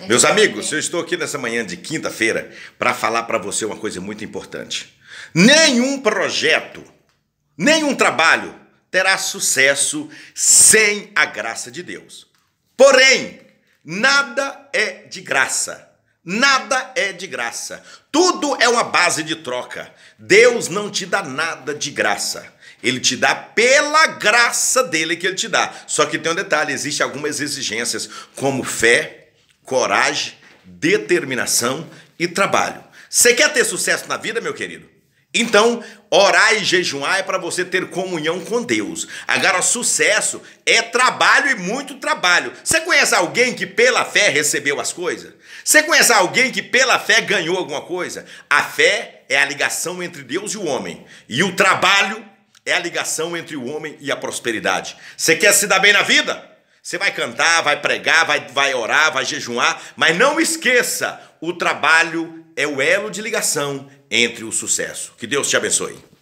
É Meus amigos, eu estou aqui nessa manhã de quinta-feira para falar para você uma coisa muito importante. Nenhum projeto, nenhum trabalho terá sucesso sem a graça de Deus. Porém, nada é de graça. Nada é de graça. Tudo é uma base de troca. Deus não te dá nada de graça. Ele te dá pela graça dele que ele te dá. Só que tem um detalhe: existem algumas exigências, como fé, coragem, determinação e trabalho. Você quer ter sucesso na vida, meu querido? Então, orar e jejuar é para você ter comunhão com Deus. Agora, sucesso é trabalho e muito trabalho. Você conhece alguém que pela fé recebeu as coisas? Você conhece alguém que pela fé ganhou alguma coisa? A fé é a ligação entre Deus e o homem. E o trabalho é a ligação entre o homem e a prosperidade. Você quer se dar bem na vida? Você vai cantar, vai pregar, vai, vai orar, vai jejuar, mas não esqueça: o trabalho é o elo de ligação entre o sucesso. Que Deus te abençoe.